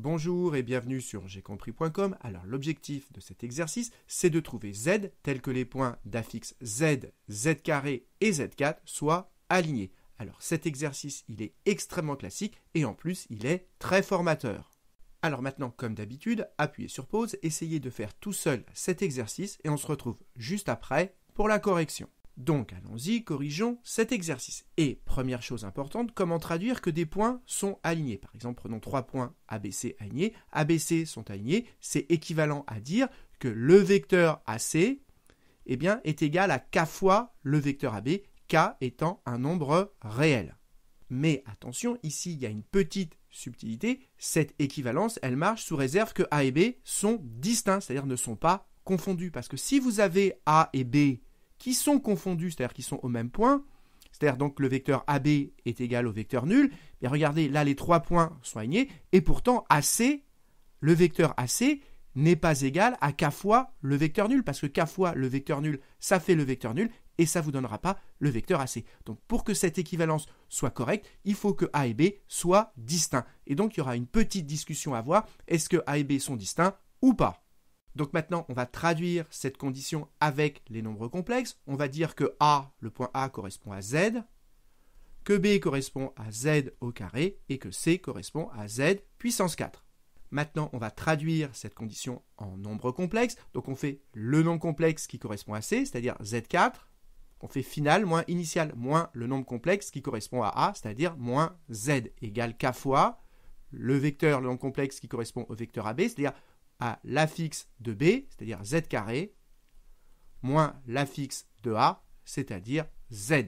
Bonjour et bienvenue sur gcompris.com. Alors l'objectif de cet exercice, c'est de trouver z tel que les points d'affixe z, z carré et z4 soient alignés. Alors cet exercice, il est extrêmement classique et en plus, il est très formateur. Alors maintenant, comme d'habitude, appuyez sur pause, essayez de faire tout seul cet exercice et on se retrouve juste après pour la correction. Donc allons-y, corrigeons cet exercice. Et première chose importante, comment traduire que des points sont alignés Par exemple, prenons trois points ABC alignés, ABC sont alignés, c'est équivalent à dire que le vecteur AC eh bien, est égal à k fois le vecteur AB, k étant un nombre réel. Mais attention, ici il y a une petite subtilité, cette équivalence, elle marche sous réserve que A et B sont distincts, c'est-à-dire ne sont pas confondus. Parce que si vous avez A et B qui sont confondus, c'est-à-dire qui sont au même point, c'est-à-dire donc le vecteur AB est égal au vecteur nul, mais regardez, là les trois points sont alignés, et pourtant AC, le vecteur AC n'est pas égal à K fois le vecteur nul, parce que K fois le vecteur nul, ça fait le vecteur nul, et ça ne vous donnera pas le vecteur AC. Donc pour que cette équivalence soit correcte, il faut que A et B soient distincts. Et donc il y aura une petite discussion à voir, est-ce que A et B sont distincts ou pas donc maintenant, on va traduire cette condition avec les nombres complexes. On va dire que A, le point A correspond à Z, que B correspond à Z au carré et que C correspond à Z puissance 4. Maintenant, on va traduire cette condition en nombre complexe. Donc on fait le nombre complexe qui correspond à C, c'est-à-dire Z4. On fait final moins initial moins le nombre complexe qui correspond à A, c'est-à-dire moins Z égale K fois le vecteur, le nombre complexe qui correspond au vecteur AB, c'est-à-dire à l'affixe de B, c'est-à-dire Z carré, moins l'affixe de A, c'est-à-dire Z.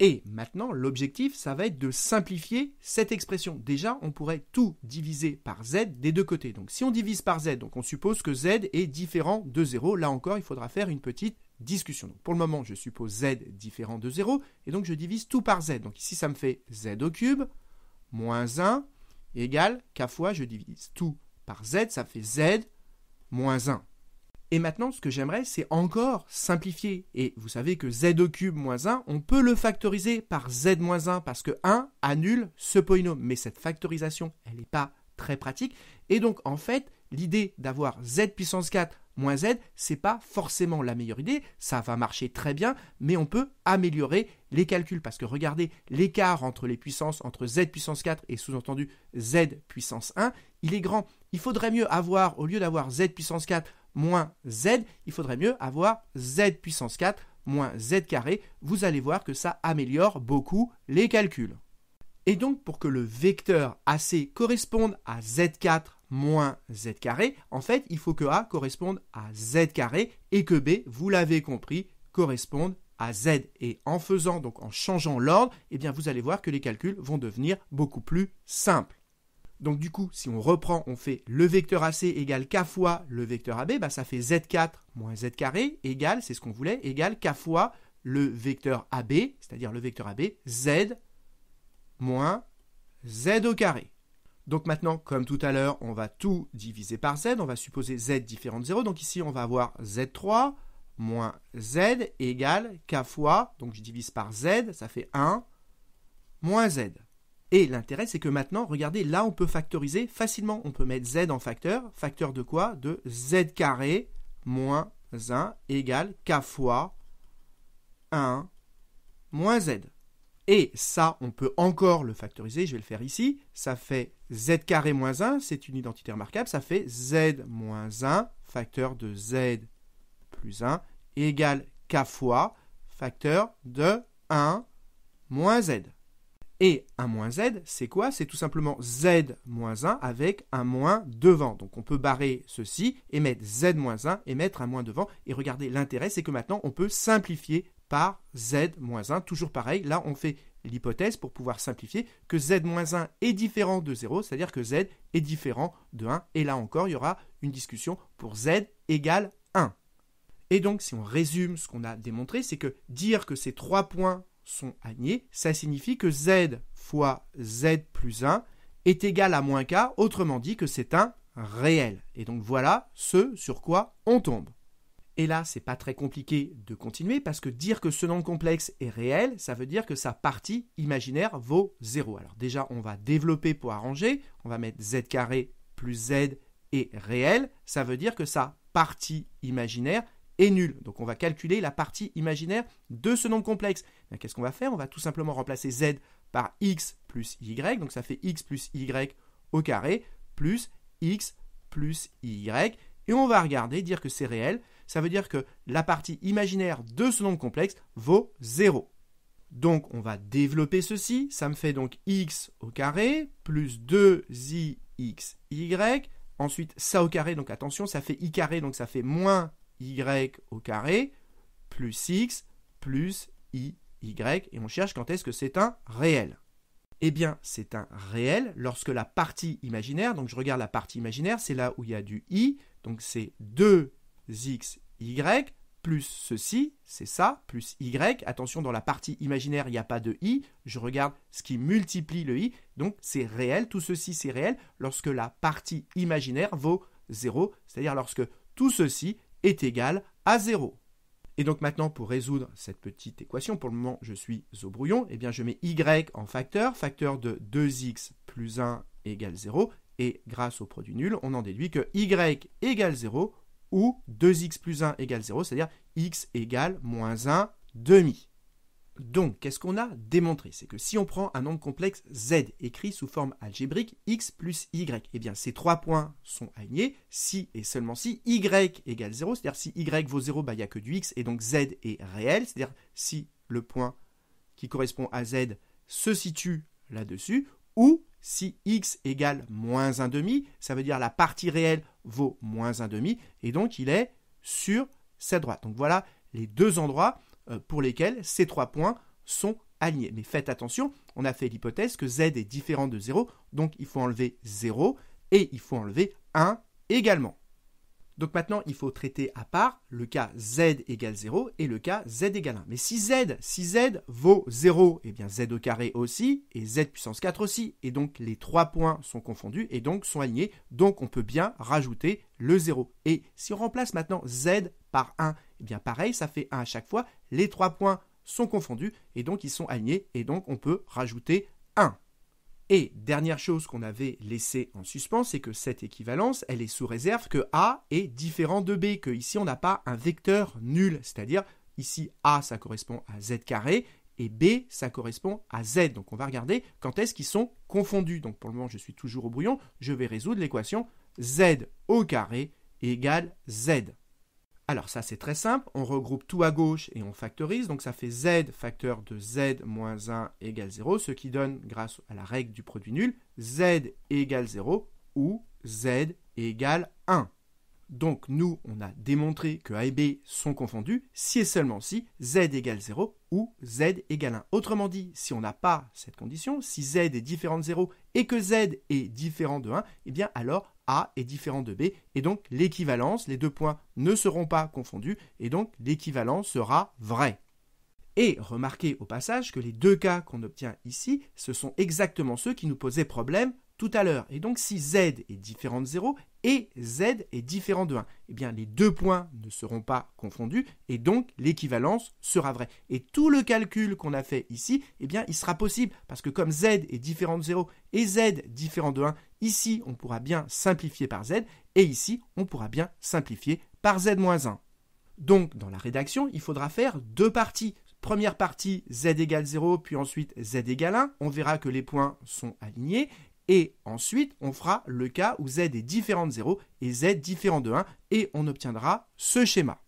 Et maintenant, l'objectif, ça va être de simplifier cette expression. Déjà, on pourrait tout diviser par z des deux côtés. Donc si on divise par z, donc on suppose que z est différent de 0. Là encore, il faudra faire une petite discussion. pour le moment, je suppose z différent de 0, et donc je divise tout par z. Donc ici, ça me fait z au cube, moins 1, égale k fois, je divise tout par z, ça fait z moins 1. Et maintenant, ce que j'aimerais, c'est encore simplifier. Et vous savez que z au cube moins 1, on peut le factoriser par z moins 1 parce que 1 annule ce polynôme. Mais cette factorisation, elle n'est pas très pratique. Et donc, en fait, l'idée d'avoir z puissance 4 moins Z, c'est pas forcément la meilleure idée, ça va marcher très bien, mais on peut améliorer les calculs parce que regardez l'écart entre les puissances entre Z puissance 4 et sous-entendu Z puissance 1, il est grand. Il faudrait mieux avoir au lieu d'avoir Z puissance 4 moins Z, il faudrait mieux avoir Z puissance 4 moins Z carré. Vous allez voir que ça améliore beaucoup les calculs. Et donc pour que le vecteur AC corresponde à Z4 moins z carré, en fait, il faut que a corresponde à z carré et que b, vous l'avez compris, corresponde à z. Et en faisant, donc en changeant l'ordre, eh bien, vous allez voir que les calculs vont devenir beaucoup plus simples. Donc du coup, si on reprend, on fait le vecteur AC égale k fois le vecteur AB, bah, ça fait z4 moins z carré égale, c'est ce qu'on voulait, égale k fois le vecteur AB, c'est-à-dire le vecteur AB, z moins z au carré. Donc maintenant, comme tout à l'heure, on va tout diviser par z. On va supposer z différent de 0. Donc ici, on va avoir z3 moins z égale k fois, donc je divise par z, ça fait 1, moins z. Et l'intérêt, c'est que maintenant, regardez, là, on peut factoriser facilement. On peut mettre z en facteur. Facteur de quoi De z carré moins 1 égale k fois 1 moins z. Et ça, on peut encore le factoriser. Je vais le faire ici. Ça fait z carré moins 1, c'est une identité remarquable, ça fait z moins 1, facteur de z plus 1, égale k fois facteur de 1 moins z. Et 1 moins z, c'est quoi C'est tout simplement z moins 1 avec un moins devant. Donc on peut barrer ceci et mettre z moins 1 et mettre un moins devant. Et regardez, l'intérêt, c'est que maintenant, on peut simplifier par z moins 1. Toujours pareil, là, on fait l'hypothèse, pour pouvoir simplifier, que z-1 est différent de 0, c'est-à-dire que z est différent de 1. Et là encore, il y aura une discussion pour z égale 1. Et donc, si on résume ce qu'on a démontré, c'est que dire que ces trois points sont alignés ça signifie que z fois z plus 1 est égal à moins k, autrement dit que c'est un réel. Et donc voilà ce sur quoi on tombe. Et là, c'est pas très compliqué de continuer parce que dire que ce nombre complexe est réel, ça veut dire que sa partie imaginaire vaut 0. Alors déjà, on va développer pour arranger, on va mettre z carré plus z est réel, ça veut dire que sa partie imaginaire est nulle. Donc on va calculer la partie imaginaire de ce nombre complexe. Eh qu'est-ce qu'on va faire On va tout simplement remplacer z par x plus y, donc ça fait x plus y au carré plus x plus y, et on va regarder, dire que c'est réel, ça veut dire que la partie imaginaire de ce nombre complexe vaut 0. Donc on va développer ceci, ça me fait donc x au carré plus 2 y. ensuite ça au carré, donc attention, ça fait i carré, donc ça fait moins y au carré, plus x, plus i, y, et on cherche quand est-ce que c'est un réel. Eh bien, c'est un réel lorsque la partie imaginaire, donc je regarde la partie imaginaire, c'est là où il y a du i, donc c'est 2 x, y, plus ceci, c'est ça, plus y. Attention, dans la partie imaginaire, il n'y a pas de i. Je regarde ce qui multiplie le i. Donc, c'est réel. Tout ceci, c'est réel lorsque la partie imaginaire vaut 0, c'est-à-dire lorsque tout ceci est égal à 0. Et donc maintenant, pour résoudre cette petite équation, pour le moment, je suis au brouillon, et eh bien, je mets y en facteur, facteur de 2x plus 1 égale 0, et grâce au produit nul, on en déduit que y égale 0 ou 2x plus 1 égale 0, c'est-à-dire x égale moins 1 demi. Donc, qu'est-ce qu'on a démontré C'est que si on prend un nombre complexe z écrit sous forme algébrique x plus y, et eh bien ces trois points sont alignés si et seulement si y égale 0, c'est-à-dire si y vaut 0, bah, il n'y a que du x, et donc z est réel, c'est-à-dire si le point qui correspond à z se situe là-dessus, ou si x égale moins 1 demi, ça veut dire la partie réelle vaut moins demi, et donc il est sur sa droite. Donc voilà les deux endroits euh, pour lesquels ces trois points sont alignés. Mais faites attention, on a fait l'hypothèse que z est différent de 0, donc il faut enlever 0 et il faut enlever 1 également. Donc maintenant, il faut traiter à part le cas z égale 0 et le cas z égale 1. Mais si z, si z vaut 0, et eh bien z au carré aussi, et z puissance 4 aussi. Et donc les trois points sont confondus et donc sont alignés. Donc on peut bien rajouter le 0. Et si on remplace maintenant z par 1, et eh bien pareil, ça fait 1 à chaque fois. Les trois points sont confondus et donc ils sont alignés et donc on peut rajouter 1. Et dernière chose qu'on avait laissée en suspens, c'est que cette équivalence, elle est sous réserve que A est différent de B, que ici on n'a pas un vecteur nul, c'est-à-dire ici A ça correspond à Z carré et B ça correspond à Z. Donc on va regarder quand est-ce qu'ils sont confondus. Donc pour le moment je suis toujours au brouillon, je vais résoudre l'équation Z au carré égale Z. Alors ça c'est très simple, on regroupe tout à gauche et on factorise, donc ça fait z facteur de z moins 1 égale 0, ce qui donne, grâce à la règle du produit nul, z égale 0 ou z égale 1. Donc nous, on a démontré que A et B sont confondus si et seulement si z égale 0 ou z égale 1. Autrement dit, si on n'a pas cette condition, si z est différent de 0 et que z est différent de 1, eh bien alors a est différent de B, et donc l'équivalence, les deux points ne seront pas confondus, et donc l'équivalence sera vrai. Et remarquez au passage que les deux cas qu'on obtient ici, ce sont exactement ceux qui nous posaient problème tout à l'heure. Et donc si z est différent de 0, et z est différent de 1. Eh bien, les deux points ne seront pas confondus et donc l'équivalence sera vraie. Et tout le calcul qu'on a fait ici, eh bien, il sera possible parce que comme z est différent de 0 et z différent de 1, ici, on pourra bien simplifier par z et ici, on pourra bien simplifier par z-1. moins Donc, dans la rédaction, il faudra faire deux parties. Première partie, z égale 0, puis ensuite z égale 1. On verra que les points sont alignés. Et ensuite, on fera le cas où z est différent de 0 et z différent de 1 et on obtiendra ce schéma.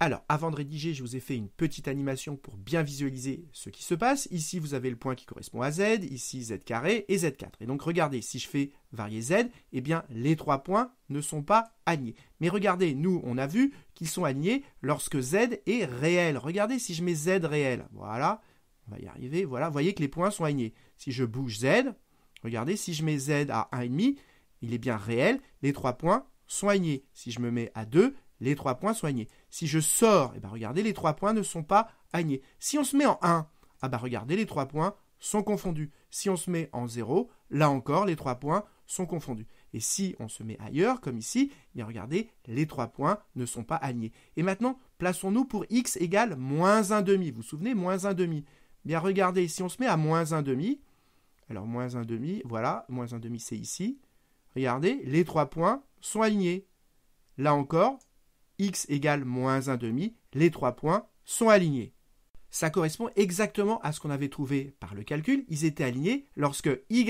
Alors, avant de rédiger, je vous ai fait une petite animation pour bien visualiser ce qui se passe. Ici, vous avez le point qui correspond à z, ici z carré et z4. Et donc, regardez, si je fais varier z, eh bien, les trois points ne sont pas alignés. Mais regardez, nous, on a vu qu'ils sont alignés lorsque z est réel. Regardez si je mets z réel. Voilà, on va y arriver. Voilà, voyez que les points sont alignés. Si je bouge z, Regardez, si je mets z à 1,5, il est bien réel, les trois points soignés. Si je me mets à 2, les trois points soignés. Si je sors, et eh ben regardez, les trois points ne sont pas alignés. Si on se met en 1, ah ben regardez, les trois points sont confondus. Si on se met en 0, là encore, les trois points sont confondus. Et si on se met ailleurs, comme ici, eh bien regardez, les trois points ne sont pas alignés. Et maintenant, plaçons-nous pour x égale moins 1,5. Vous vous souvenez, moins demi. Eh bien regardez, si on se met à moins demi. Alors moins un demi, voilà, moins un demi c'est ici. Regardez, les trois points sont alignés. Là encore, x égale moins un demi, les trois points sont alignés. Ça correspond exactement à ce qu'on avait trouvé par le calcul. Ils étaient alignés lorsque y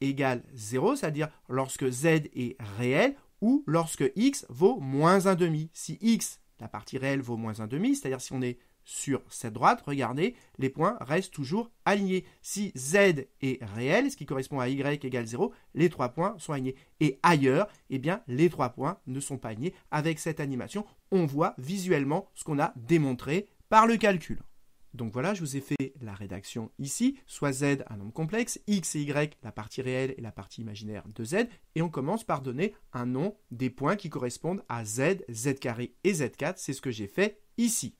égale 0, c'est-à-dire lorsque z est réel, ou lorsque x vaut moins un demi. Si x, la partie réelle, vaut moins un demi, c'est-à-dire si on est sur cette droite, regardez, les points restent toujours alignés. Si Z est réel, ce qui correspond à Y égale 0, les trois points sont alignés. Et ailleurs, eh bien, les trois points ne sont pas alignés. Avec cette animation, on voit visuellement ce qu'on a démontré par le calcul. Donc voilà, je vous ai fait la rédaction ici, soit z un nombre complexe, x et y la partie réelle et la partie imaginaire de z, et on commence par donner un nom des points qui correspondent à z, z carré et z4, c'est ce que j'ai fait ici.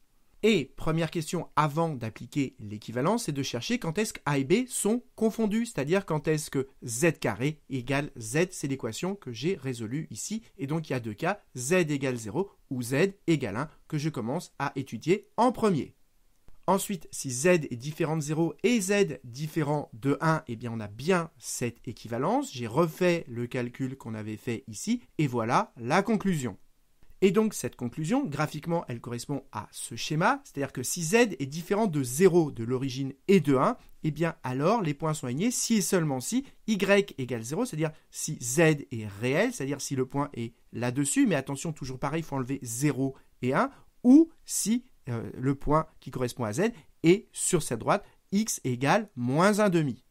Et première question avant d'appliquer l'équivalence, c'est de chercher quand est-ce que A et B sont confondus, c'est-à-dire quand est-ce que z carré égale z, c'est l'équation que j'ai résolue ici. Et donc il y a deux cas, z égale 0 ou z égale 1 que je commence à étudier en premier. Ensuite, si z est différent de 0 et z différent de 1, eh bien on a bien cette équivalence. J'ai refait le calcul qu'on avait fait ici et voilà la conclusion. Et donc cette conclusion, graphiquement, elle correspond à ce schéma, c'est-à-dire que si z est différent de 0 de l'origine et de 1, eh bien alors les points sont alignés si et seulement si y égale 0, c'est-à-dire si z est réel, c'est-à-dire si le point est là-dessus, mais attention, toujours pareil, il faut enlever 0 et 1, ou si euh, le point qui correspond à z est sur cette droite, x égale moins 1 demi.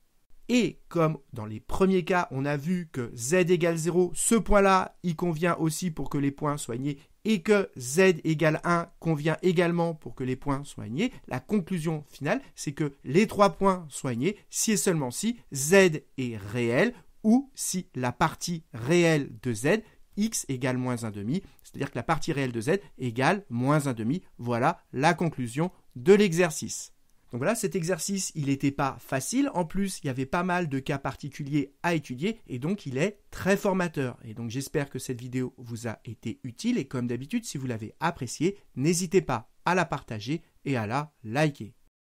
Et comme dans les premiers cas, on a vu que z égale 0, ce point-là, il convient aussi pour que les points soient et que z égale 1 convient également pour que les points soient la conclusion finale, c'est que les trois points soient si et seulement si z est réel ou si la partie réelle de z, x égale moins 1 demi, c'est-à-dire que la partie réelle de z égale moins 1 demi. Voilà la conclusion de l'exercice. Donc voilà, cet exercice, il n'était pas facile. En plus, il y avait pas mal de cas particuliers à étudier et donc il est très formateur. Et donc j'espère que cette vidéo vous a été utile et comme d'habitude, si vous l'avez appréciée, n'hésitez pas à la partager et à la liker.